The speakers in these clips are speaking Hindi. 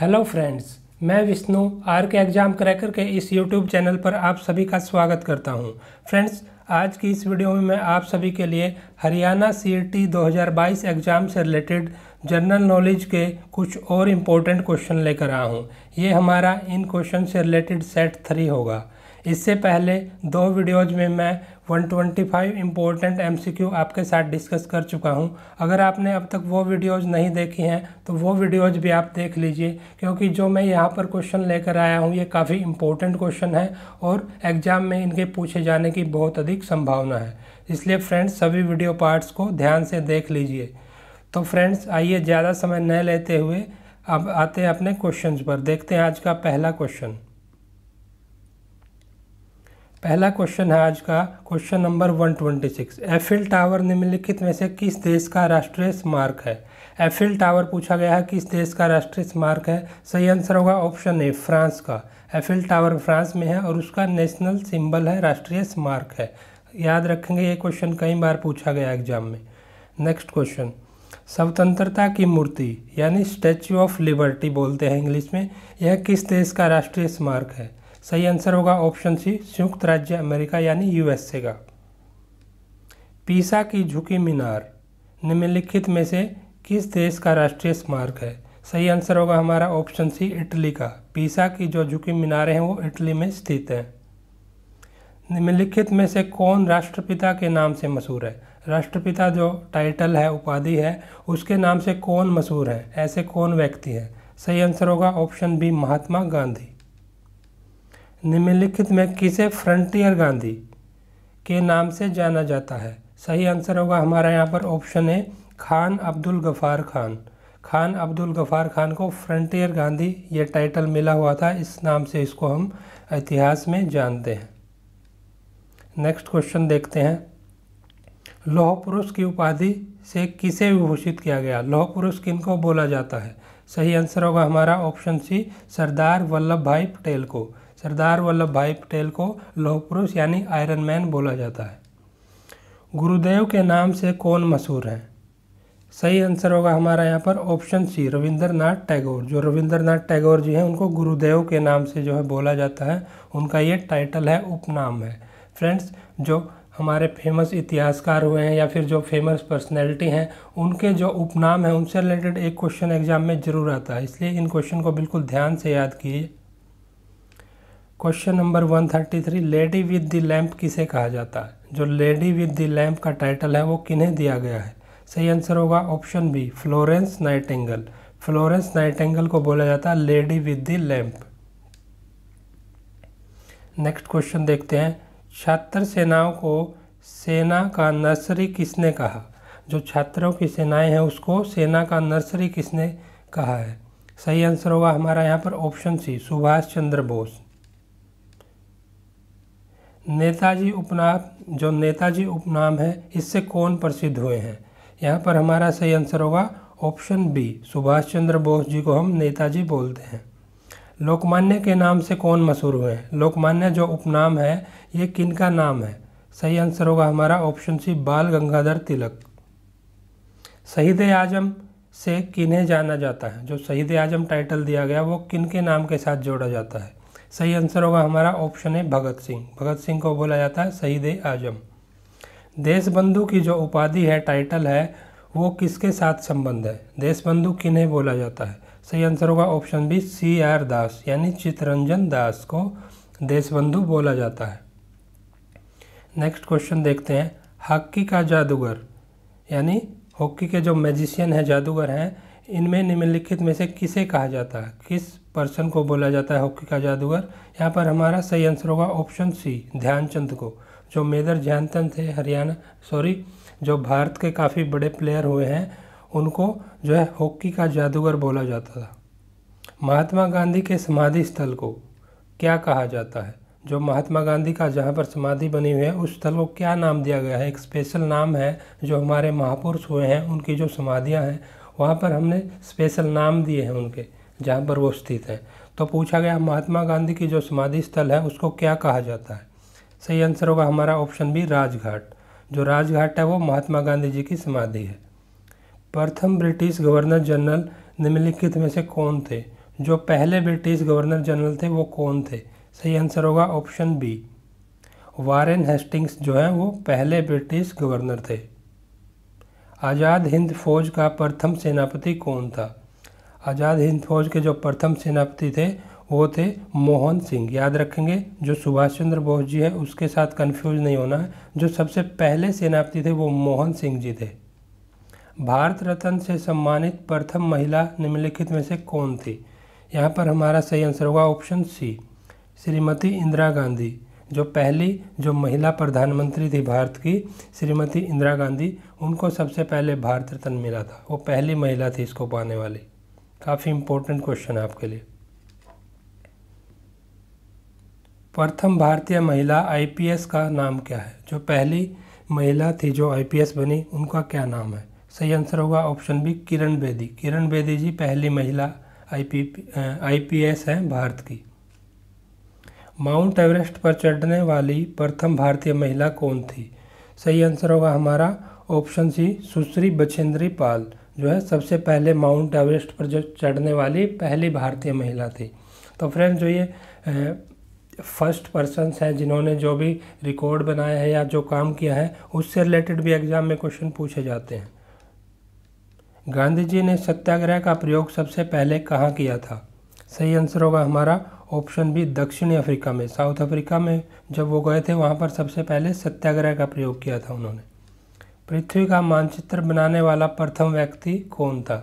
हेलो फ्रेंड्स मैं Vishnu R K exam cracker के इस यूट्यूब चैनल पर आप सभी का स्वागत करता हूं फ्रेंड्स आज की इस वीडियो में मैं आप सभी के लिए हरियाणा सी 2022 एग्ज़ाम से रिलेटेड जनरल नॉलेज के कुछ और इम्पोर्टेंट क्वेश्चन लेकर आया हूँ ये हमारा इन क्वेश्चन से रिलेटेड सेट थ्री होगा इससे पहले दो वीडियोज में मैं 125 इम्पोर्टेंट एमसीक्यू आपके साथ डिस्कस कर चुका हूं अगर आपने अब तक वो वीडियोस नहीं देखी हैं तो वो वीडियोस भी आप देख लीजिए क्योंकि जो मैं यहां पर क्वेश्चन लेकर आया हूं ये काफ़ी इम्पोर्टेंट क्वेश्चन है और एग्ज़ाम में इनके पूछे जाने की बहुत अधिक संभावना है इसलिए फ्रेंड्स सभी वीडियो पार्ट्स को ध्यान से देख लीजिए तो फ्रेंड्स आइए ज़्यादा समय न लेते हुए अब आते हैं अपने क्वेश्चन पर देखते हैं आज का पहला क्वेश्चन पहला क्वेश्चन है आज का क्वेश्चन नंबर 126 एफिल टावर निम्नलिखित में से किस देश का राष्ट्रीय स्मारक है एफिल टावर पूछा गया है किस देश का राष्ट्रीय स्मारक है सही आंसर होगा ऑप्शन ए फ्रांस का एफिल टावर फ्रांस में है और उसका नेशनल सिंबल है राष्ट्रीय स्मारक है याद रखेंगे ये क्वेश्चन कई बार पूछा गया एग्जाम में नेक्स्ट क्वेश्चन स्वतंत्रता की मूर्ति यानी स्टैचू ऑफ लिबर्टी बोलते हैं इंग्लिश में यह किस देश का राष्ट्रीय स्मारक है सही आंसर होगा ऑप्शन सी संयुक्त राज्य अमेरिका यानी यूएसए का पीसा की झुकी मीनार निम्नलिखित में से किस देश का राष्ट्रीय स्मारक है सही आंसर होगा हमारा ऑप्शन सी इटली का पीसा की जो झुकी मीनारें हैं वो इटली में स्थित हैं निम्नलिखित में से कौन राष्ट्रपिता के नाम से मशहूर है राष्ट्रपिता जो टाइटल है उपाधि है उसके नाम से कौन मशहूर है ऐसे कौन व्यक्ति है सही आंसर होगा ऑप्शन बी महात्मा गांधी निम्नलिखित में किसे फ्रंटियर गांधी के नाम से जाना जाता है सही आंसर होगा हमारा यहाँ पर ऑप्शन है खान अब्दुल गफ़ार खान खान अब्दुल गफ़ार खान को फ्रंटियर गांधी ये टाइटल मिला हुआ था इस नाम से इसको हम इतिहास में जानते हैं नेक्स्ट क्वेश्चन देखते हैं लौह पुरुष की उपाधि से किसे विभूषित किया गया लौह पुरुष किन बोला जाता है सही आंसर होगा हमारा ऑप्शन सी सरदार वल्लभ भाई पटेल को सरदार वल्लभ भाई पटेल को लौह पुरुष यानी आयरन मैन बोला जाता है गुरुदेव के नाम से कौन मशहूर हैं सही आंसर होगा हमारा यहाँ पर ऑप्शन सी रविंद्रनाथ टैगोर जो रविंद्रनाथ टैगोर जी हैं उनको गुरुदेव के नाम से जो है बोला जाता है उनका ये टाइटल है उपनाम है फ्रेंड्स जो हमारे फेमस इतिहासकार हुए हैं या फिर जो फेमस पर्सनैलिटी हैं उनके जो उपनाम हैं उनसे रिलेटेड एक क्वेश्चन एग्जाम में ज़रूर आता है इसलिए इन क्वेश्चन को बिल्कुल ध्यान से याद कीजिए question number 133 lady with the lamp किसे कहा जाता है जो लेडी विद द लैम्प का टाइटल है वो किन्हें दिया गया है सही आंसर होगा option B Florence Nightingale Florence Nightingale को बोला जाता है lady with the lamp next question देखते हैं छात्र सेनाओं को सेना का नर्सरी किसने कहा जो छात्रों की सेनाएं हैं उसको सेना का नर्सरी किसने कहा है सही आंसर होगा हमारा यहाँ पर ऑप्शन सी सुभाष चंद्र बोस नेताजी उपनाम जो नेताजी उपनाम है इससे कौन प्रसिद्ध हुए हैं यहाँ पर हमारा सही आंसर होगा ऑप्शन बी सुभाष चंद्र बोस जी को हम नेताजी बोलते हैं लोकमान्य के नाम से कौन मशहूर हुए हैं लोकमान्य जो उपनाम है ये किन का नाम है सही आंसर होगा हमारा ऑप्शन सी बाल गंगाधर तिलक शहीद आजम से किन्हें जाना जाता है जो शहीद आजम टाइटल दिया गया वो किन के नाम के साथ जोड़ा जाता है सही आंसर होगा हमारा ऑप्शन है भगत सिंह भगत सिंह को बोला जाता है शहीद आजम देश बंधु की जो उपाधि है टाइटल है वो किसके साथ संबंध है देश बंधु किन्हें बोला जाता है सही आंसर होगा option B C R Das यानी चितरंजन दास को देशबंधु बोला जाता है नेक्स्ट क्वेश्चन देखते हैं हॉकी का जादूगर यानी हॉकी के जो मैजिशियन है जादूगर हैं इनमें निम्नलिखित में से किसे कहा जाता है किस पर्सन को बोला जाता है हॉकी का जादूगर यहाँ पर हमारा सही आंसर होगा ऑप्शन सी ध्यानचंद को जो मेजर ध्यानचंद थे हरियाणा सॉरी जो भारत के काफ़ी बड़े प्लेयर हुए हैं उनको जो है हॉकी का जादूगर बोला जाता था महात्मा गांधी के समाधि स्थल को क्या कहा जाता है जो महात्मा गांधी का जहाँ पर समाधि बनी हुई है उस स्थल को क्या नाम दिया गया है एक स्पेशल नाम है जो हमारे महापुरुष हुए हैं उनकी जो समाधियाँ हैं वहाँ पर हमने स्पेशल नाम दिए हैं उनके जहाँ पर वो स्थित हैं तो पूछा गया महात्मा गांधी की जो समाधि स्थल है उसको क्या कहा जाता है सही आंसर होगा हमारा ऑप्शन बी राजघाट जो राजघाट है वो महात्मा गांधी जी की समाधि है प्रथम ब्रिटिश गवर्नर जनरल निम्नलिखित में से कौन थे जो पहले ब्रिटिश गवर्नर जनरल थे वो कौन थे सही आंसर होगा ऑप्शन बी वारेन हेस्टिंग्स जो हैं वो पहले ब्रिटिश गवर्नर थे आज़ाद हिंद फौज का प्रथम सेनापति कौन था आज़ाद हिंद फौज के जो प्रथम सेनापति थे वो थे मोहन सिंह याद रखेंगे जो सुभाष चंद्र बोस जी हैं उसके साथ कंफ्यूज नहीं होना है जो सबसे पहले सेनापति थे वो मोहन सिंह जी थे भारत रत्न से सम्मानित प्रथम महिला निम्नलिखित में से कौन थी यहाँ पर हमारा सही आंसर होगा ऑप्शन सी श्रीमती इंदिरा गांधी जो पहली जो महिला प्रधानमंत्री थी भारत की श्रीमती इंदिरा गांधी उनको सबसे पहले भारत रत्न मिला था वो पहली महिला थी इसको पाने वाली काफ़ी इम्पोर्टेंट क्वेश्चन है आपके लिए प्रथम भारतीय महिला आईपीएस का नाम क्या है जो पहली महिला थी जो आईपीएस बनी उनका क्या नाम है सही आंसर होगा ऑप्शन बी किरण बेदी किरण बेदी जी पहली महिला I P I P S हैं भारत की माउंट एवरेस्ट पर चढ़ने वाली प्रथम भारतीय महिला कौन थी सही आंसर होगा हमारा ऑप्शन सी सुश्री बछेंद्री पाल जो है सबसे पहले माउंट एवरेस्ट पर जो चढ़ने वाली पहली भारतीय महिला थी तो फ्रेंड्स जो ये फर्स्ट पर्सनस हैं जिन्होंने जो भी रिकॉर्ड बनाया है या जो काम किया है उससे रिलेटेड भी एग्ज़ाम में क्वेश्चन पूछे जाते हैं गांधी जी ने सत्याग्रह का प्रयोग सबसे पहले कहाँ किया था सही आंसर होगा हमारा ऑप्शन बी दक्षिणी अफ्रीका में साउथ अफ्रीका में जब वो गए थे वहाँ पर सबसे पहले सत्याग्रह का प्रयोग किया था उन्होंने पृथ्वी का मानचित्र बनाने वाला प्रथम व्यक्ति कौन था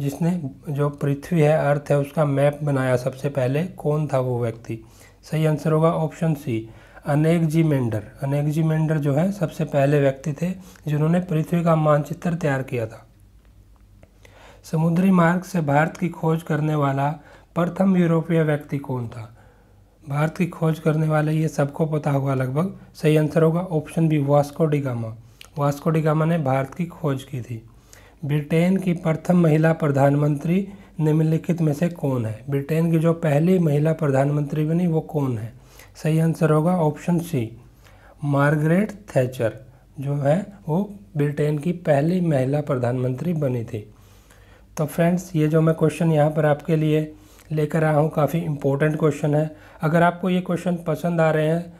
जिसने जो पृथ्वी है अर्थ है उसका मैप बनाया सबसे पहले कौन था वो व्यक्ति सही आंसर होगा ऑप्शन सी अनेक जी मेंडर अनेक जी मेंडर जो है सबसे पहले व्यक्ति थे जिन्होंने पृथ्वी का मानचित्र तैयार किया था समुद्री मार्ग से भारत की खोज करने वाला प्रथम यूरोपीय व्यक्ति कौन था भारत की खोज करने वाले ये सबको पता होगा लगभग सही आंसर होगा option B Vasco da Gama Vasco da Gama ने भारत की खोज की थी ब्रिटेन की प्रथम महिला प्रधानमंत्री निम्नलिखित में से कौन है ब्रिटेन की जो पहली महिला प्रधानमंत्री बनी वो कौन है सही आंसर होगा ऑप्शन सी मार्गरेट थैचर जो है वो ब्रिटेन की पहली महिला प्रधानमंत्री बनी थी तो फ्रेंड्स ये जो मैं क्वेश्चन यहाँ पर आपके लिए लेकर आया हूँ काफ़ी इम्पोर्टेंट क्वेश्चन है अगर आपको ये क्वेश्चन पसंद आ रहे हैं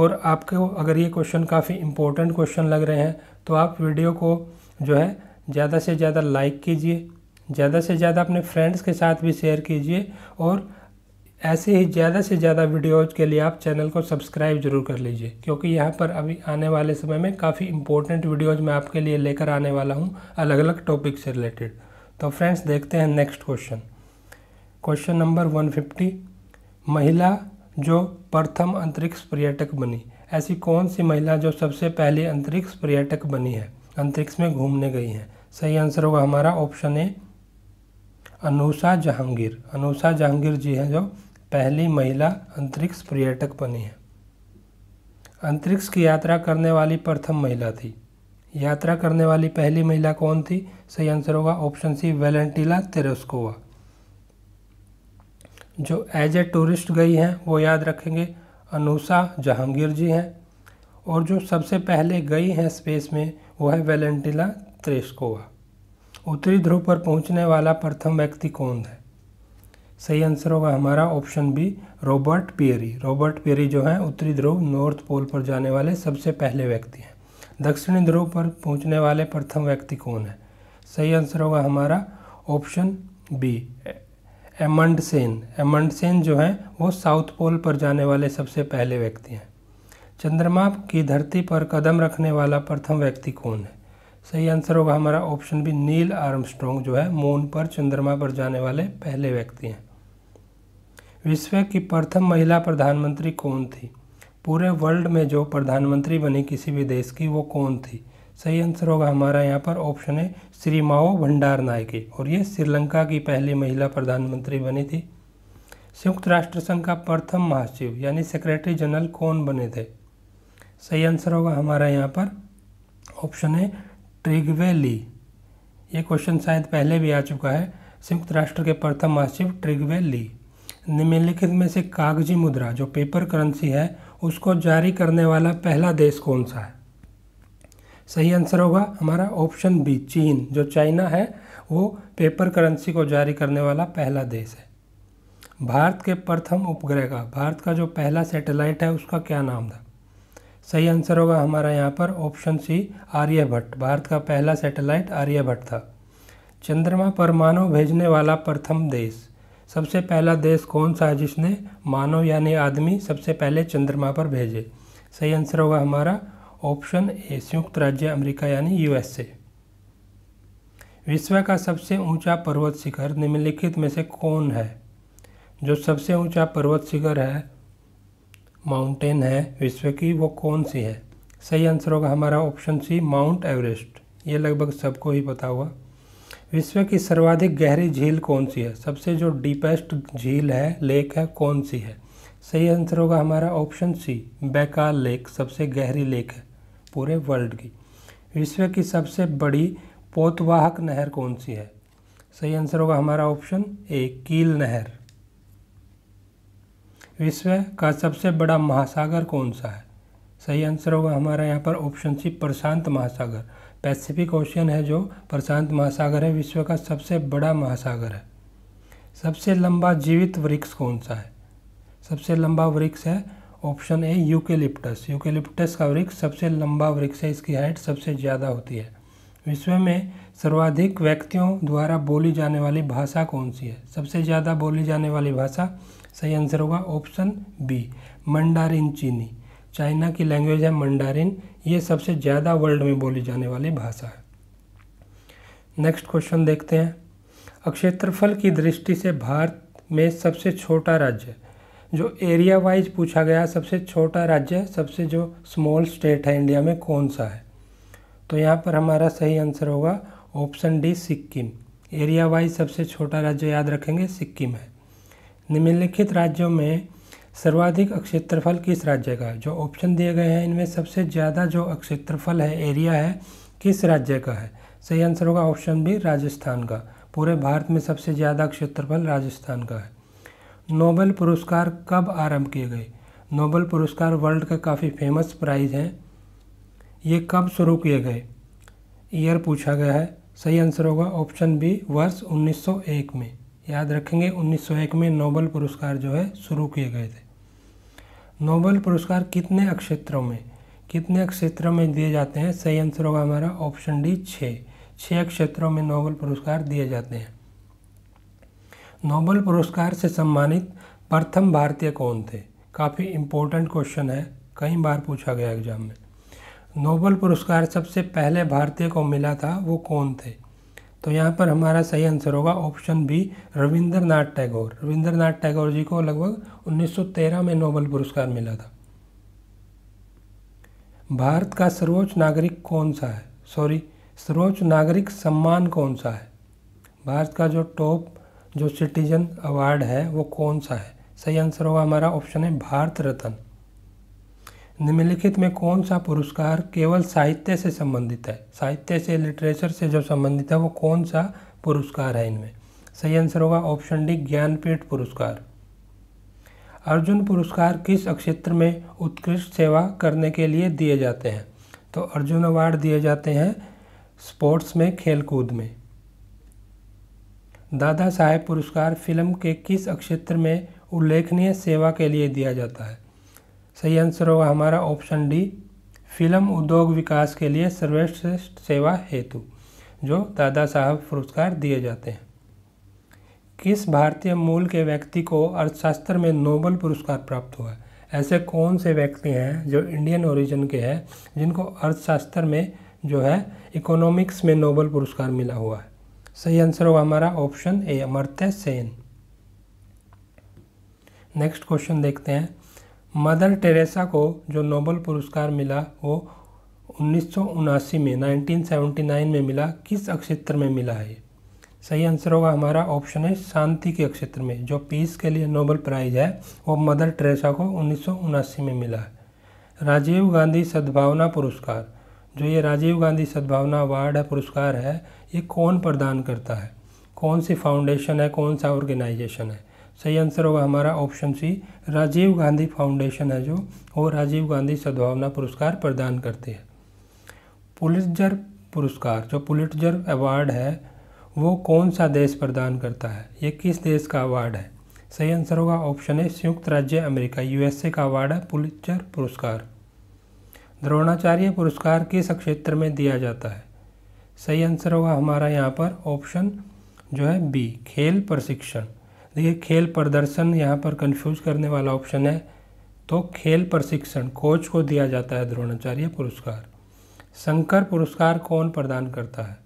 और आपको अगर ये क्वेश्चन काफ़ी इम्पोर्टेंट क्वेश्चन लग रहे हैं तो आप वीडियो को जो है ज़्यादा से ज़्यादा लाइक कीजिए ज़्यादा से ज़्यादा अपने फ्रेंड्स के साथ भी शेयर कीजिए और ऐसे ही ज़्यादा से ज़्यादा वीडियोज के लिए आप चैनल को सब्सक्राइब जरूर कर लीजिए क्योंकि यहाँ पर अभी आने वाले समय में काफ़ी इम्पोर्टेंट वीडियोज मैं आपके लिए लेकर आने वाला हूँ अलग अलग टॉपिक से रिलेटेड तो फ्रेंड्स देखते हैं नेक्स्ट क्वेश्चन क्वेश्चन नंबर 150 महिला जो प्रथम अंतरिक्ष पर्यटक बनी ऐसी कौन सी महिला जो सबसे पहले अंतरिक्ष पर्यटक बनी है अंतरिक्ष में घूमने गई हैं सही आंसर होगा हमारा ऑप्शन ए अनुषा जहांगीर अनुषा जहांगीर जी हैं जो पहली महिला अंतरिक्ष पर्यटक बनी है अंतरिक्ष की यात्रा करने वाली प्रथम महिला थी यात्रा करने वाली पहली महिला कौन थी सही आंसर होगा ऑप्शन सी वेलेंटिला तेरेस्कोवा जो एज ए टूरिस्ट गई हैं वो याद रखेंगे अनुषा जहांगीर जी हैं और जो सबसे पहले गई हैं स्पेस में वो है वेलेंटिला त्रेस्कोवा उत्तरी ध्रुव पर पहुंचने वाला प्रथम व्यक्ति कौन है सही आंसर होगा हमारा option B Robert Peary Robert Peary जो हैं उत्तरी ध्रुव नॉर्थ पोल पर जाने वाले सबसे पहले व्यक्ति हैं दक्षिणी ध्रुव पर पहुंचने वाले प्रथम व्यक्ति कौन है सही आंसर होगा हमारा option B Amundsen Amundsen जो हैं वो साउथ पोल पर जाने वाले सबसे पहले व्यक्ति हैं चंद्रमा की धरती पर कदम रखने वाला प्रथम व्यक्ति कौन है सही आंसर होगा हमारा ऑप्शन भी नील आर्मस्ट्रॉन्ग जो है मून पर चंद्रमा पर जाने वाले पहले व्यक्ति हैं विश्व की प्रथम महिला प्रधानमंत्री कौन थी पूरे वर्ल्ड में जो प्रधानमंत्री बनी किसी भी देश की वो कौन थी सही आंसर होगा हमारा यहाँ पर ऑप्शन है श्री माओ भंडार नायके और ये श्रीलंका की पहली महिला प्रधानमंत्री बनी थी संयुक्त राष्ट्र संघ का प्रथम महासचिव यानी सेक्रेटरी जनरल कौन बने थे सही आंसर होगा हमारा यहाँ पर ऑप्शन है ट्रिगवे ली ये क्वेश्चन शायद पहले भी आ चुका है संयुक्त राष्ट्र के प्रथम महासचिव ट्रिगवे ली निम्नलिखित में से कागजी मुद्रा जो पेपर करेंसी है उसको जारी करने वाला पहला देश कौन सा है सही आंसर होगा हमारा ऑप्शन बी चीन जो चाइना है वो पेपर करेंसी को जारी करने वाला पहला देश है भारत के प्रथम उपग्रह का भारत का जो पहला सैटेलाइट है उसका क्या नाम था सही आंसर होगा हमारा यहाँ पर ऑप्शन सी आर्यभट्ट भारत का पहला सैटेलाइट आर्यभट्ट था चंद्रमा पर मानव भेजने वाला प्रथम देश सबसे पहला देश कौन सा है जिसने मानव यानी आदमी सबसे पहले चंद्रमा पर भेजे सही आंसर होगा हमारा ऑप्शन ए संयुक्त राज्य अमेरिका यानी यूएसए विश्व का सबसे ऊंचा पर्वत शिखर निम्नलिखित में से कौन है जो सबसे ऊंचा पर्वत शिखर है माउंटेन है विश्व की वो कौन सी है सही आंसर होगा हमारा ऑप्शन सी माउंट एवरेस्ट ये लगभग सबको ही पता हुआ विश्व की सर्वाधिक गहरी झील कौन सी है सबसे जो डीपेस्ट झील है लेक है कौन सी है सही आंसर होगा हमारा ऑप्शन सी बैकाल लेक सबसे गहरी लेक है पूरे वर्ल्ड की विश्व की सबसे बड़ी पोतवाहक नहर कौन सी है सही आंसर होगा हमारा ऑप्शन ए कील नहर विश्व का सबसे बड़ा महासागर कौन सा है सही आंसर होगा हमारा यहाँ पर ऑप्शन सी प्रशांत महासागर पैसिफिक ओशियन है जो प्रशांत महासागर है विश्व का सबसे बड़ा महासागर है सबसे लंबा जीवित वृक्ष कौन सा है सबसे लंबा वृक्ष है ऑप्शन ए यूकेलिप्टस यूकेलिप्टस का वृक्ष सबसे लंबा वृक्ष है इसकी हाइट सबसे ज़्यादा होती है विश्व में सर्वाधिक व्यक्तियों द्वारा बोली जाने वाली भाषा कौन सी है सबसे ज़्यादा बोली जाने वाली भाषा सही आंसर होगा ऑप्शन बी मंडारिन चीनी चाइना की लैंग्वेज है मंडारिन ये सबसे ज़्यादा वर्ल्ड में बोली जाने वाली भाषा है नेक्स्ट क्वेश्चन देखते हैं अक्षेत्रफल की दृष्टि से भारत में सबसे छोटा राज्य जो एरिया वाइज पूछा गया सबसे छोटा राज्य सबसे जो स्मॉल स्टेट है इंडिया में कौन सा है तो यहाँ पर हमारा सही आंसर होगा option D Sikkim area wise सबसे छोटा राज्य याद रखेंगे सिक्किम है निम्नलिखित राज्यों में सर्वाधिक अक्षेत्रफल किस राज्य का जो ऑप्शन दिए गए हैं इनमें सबसे ज़्यादा जो अक्षेत्रफल है एरिया है किस राज्य का है सही आंसर होगा ऑप्शन बी राजस्थान का पूरे भारत में सबसे ज़्यादा क्षेत्रफल राजस्थान का है नोबेल पुरस्कार कब आरंभ किए गए नोबल पुरस्कार वर्ल्ड का काफ़ी फेमस प्राइज़ हैं ये कब शुरू किए गए ईयर पूछा गया है सही आंसर होगा ऑप्शन बी वर्ष 1901 में याद रखेंगे 1901 में नोबल पुरस्कार जो है शुरू किए गए थे नोबल पुरस्कार कितने क्षेत्रों में कितने क्षेत्रों में दिए जाते हैं सही आंसर होगा हमारा ऑप्शन डी छः छः क्षेत्रों में नोबल पुरस्कार दिए जाते हैं नोबल पुरस्कार से सम्मानित प्रथम भारतीय कौन थे काफ़ी इम्पोर्टेंट क्वेश्चन है कई बार पूछा गया एग्जाम में नोबल पुरस्कार सबसे पहले भारतीय को मिला था वो कौन थे तो यहाँ पर हमारा सही आंसर होगा ऑप्शन बी रविंद्रनाथ टैगोर रविंद्रनाथ टैगोर जी को लगभग 1913 में नोबल पुरस्कार मिला था भारत का सर्वोच्च नागरिक कौन सा है सॉरी सर्वोच्च नागरिक सम्मान कौन सा है भारत का जो टॉप जो सिटीजन अवार्ड है वो कौन सा है सही आंसर होगा हमारा ऑप्शन है भारत रत्न निम्नलिखित में कौन सा पुरस्कार केवल साहित्य से संबंधित है साहित्य से लिटरेचर से जो संबंधित है वो कौन सा पुरस्कार है इनमें सही आंसर होगा ऑप्शन डी ज्ञानपीठ पुरस्कार अर्जुन पुरस्कार किस क्षेत्र में उत्कृष्ट सेवा करने के लिए दिए जाते हैं तो अर्जुन अवार्ड दिए जाते हैं स्पोर्ट्स में खेलकूद में दादा साहेब पुरस्कार फिल्म के किस क्षेत्र में उल्लेखनीय सेवा के लिए दिया जाता है सही आंसर होगा हमारा ऑप्शन डी फिल्म उद्योग विकास के लिए सर्वश्रेष्ठ सेवा हेतु जो दादा साहब पुरस्कार दिए जाते हैं किस भारतीय मूल के व्यक्ति को अर्थशास्त्र में नोबल पुरस्कार प्राप्त हुआ ऐसे कौन से व्यक्ति हैं जो इंडियन ओरिजिन के हैं जिनको अर्थशास्त्र में जो है इकोनॉमिक्स में नोबल पुरस्कार मिला हुआ है सही आंसर होगा हमारा option A Amartya Sen next question देखते हैं मदर टेरेसा को जो नोबल पुरस्कार मिला वो उन्नीस में 1979 में मिला किस अक्षेत्र में मिला है सही आंसर होगा हमारा ऑप्शन है शांति के अक्षेत्र में जो पीस के लिए नोबल प्राइज़ है वो मदर टेरेसा को उन्नीस में मिला है राजीव गांधी सद्भावना पुरस्कार जो ये राजीव गांधी सद्भावना अवार्ड है पुरस्कार है ये कौन प्रदान करता है कौन सी फाउंडेशन है कौन सा ऑर्गेनाइजेशन है सही आंसर होगा हमारा option C Rajiv Gandhi foundation है जो वो राजीव गांधी सद्भावना पुरस्कार प्रदान करती है पुलिटजर पुरस्कार जो पुलिटजर अवार्ड है वो कौन सा देश प्रदान करता है ये किस देश का अवार्ड है सही आंसर होगा ऑप्शन ए संयुक्त राज्य अमेरिका यूएसए का अवार्ड है पुलिटजर पुरस्कार द्रोणाचार्य पुरस्कार किस क्षेत्र में दिया जाता है सही आंसर होगा हमारा यहाँ पर ऑप्शन जो है बी खेल प्रशिक्षण देखिए खेल प्रदर्शन यहाँ पर कंफ्यूज करने वाला ऑप्शन है तो खेल प्रशिक्षण कोच को दिया जाता है द्रोणाचार्य पुरस्कार शंकर पुरस्कार कौन प्रदान करता है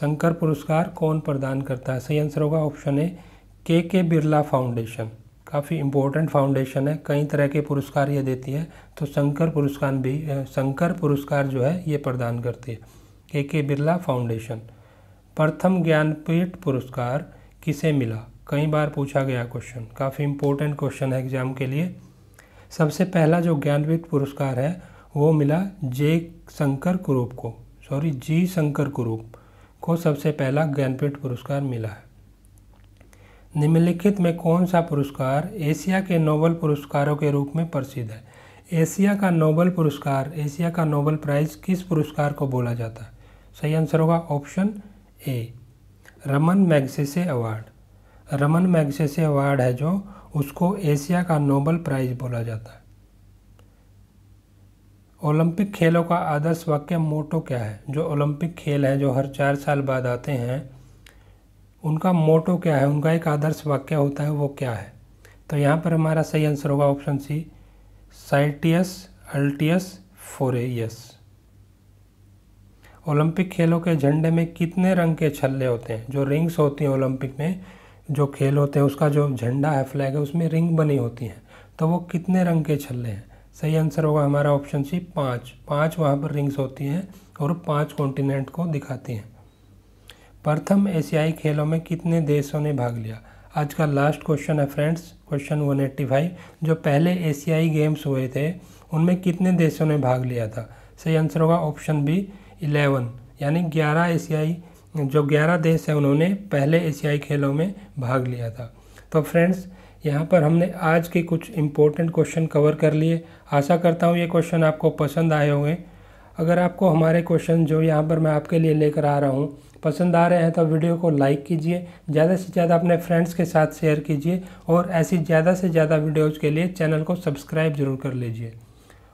शंकर पुरस्कार कौन प्रदान करता है सही आंसर होगा option A K K Birla foundation काफ़ी इम्पोर्टेंट फाउंडेशन है कई तरह के पुरस्कार ये देती है तो शंकर पुरस्कार भी शंकर पुरस्कार जो है ये प्रदान करती है के के बिरला फाउंडेशन प्रथम ज्ञानपीठ पुरस्कार किसे मिला कई बार पूछा गया क्वेश्चन काफ़ी इम्पोर्टेंट क्वेश्चन है एग्जाम के लिए सबसे पहला जो ज्ञानपीठ पुरस्कार है वो मिला जे शंकर कुरूप को सॉरी जी शंकर कुरूप को सबसे पहला ज्ञानपीठ पुरस्कार मिला है निम्नलिखित में कौन सा पुरस्कार एशिया के नोबल पुरस्कारों के रूप में प्रसिद्ध है एशिया का नोबल पुरस्कार एशिया का नोबल प्राइज़ किस पुरस्कार को बोला जाता है सही आंसर होगा option A Ramon Magsaysay award Ramon Magsaysay award है जो उसको एशिया का नोबल प्राइज़ बोला जाता है ओलंपिक खेलों का आदर्श वाक्य मोटो क्या है जो ओलंपिक खेल हैं जो हर चार साल बाद आते हैं उनका मोटो क्या है उनका एक आदर्श वाक्य होता है वो क्या है तो यहाँ पर हमारा सही आंसर होगा option C citius altius fortius Olympic खेलों के झंडे में कितने रंग के छल्ले होते हैं जो रिंग्स होती हैं ओलंपिक में जो खेल होते हैं उसका जो झंडा है फ्लैग है उसमें रिंग बनी होती हैं तो वो कितने रंग के छल्ले हैं सही आंसर होगा हमारा ऑप्शन सी पाँच पाँच वहाँ पर रिंग्स होती हैं और पाँच कॉन्टिनेंट को दिखाती हैं प्रथम एशियाई खेलों में कितने देशों ने भाग लिया आज का लास्ट क्वेश्चन है friends question one eighty five जो पहले एशियाई गेम्स हुए थे उनमें कितने देशों ने भाग लिया था सही आंसर होगा ऑप्शन बी इलेवन यानी ग्यारह एशियाई जो ग्यारह देश हैं उन्होंने पहले एशियाई खेलों में भाग लिया था तो फ्रेंड्स यहाँ पर हमने आज के कुछ इम्पोर्टेंट क्वेश्चन कवर कर लिए आशा करता हूँ ये क्वेश्चन आपको पसंद आए होंगे अगर आपको हमारे क्वेश्चन जो यहाँ पर मैं आपके लिए लेकर आ रहा हूँ पसंद आ रहे हैं तो वीडियो को लाइक कीजिए ज़्यादा से ज़्यादा अपने फ्रेंड्स के साथ शेयर कीजिए और ऐसी ज़्यादा से ज़्यादा वीडियोज़ के लिए चैनल को सब्सक्राइब जरूर कर लीजिए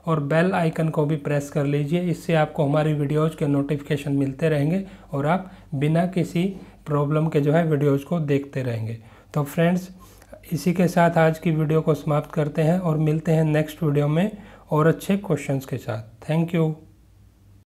और बेल आइकन को भी प्रेस कर लीजिए इससे आपको हमारी वीडियोज़ के नोटिफिकेशन मिलते रहेंगे और आप बिना किसी प्रॉब्लम के जो है वीडियोज़ को देखते रहेंगे तो फ्रेंड्स इसी के साथ आज की वीडियो को समाप्त करते हैं और मिलते हैं नेक्स्ट वीडियो में और अच्छे क्वेश्चंस के साथ थैंक यू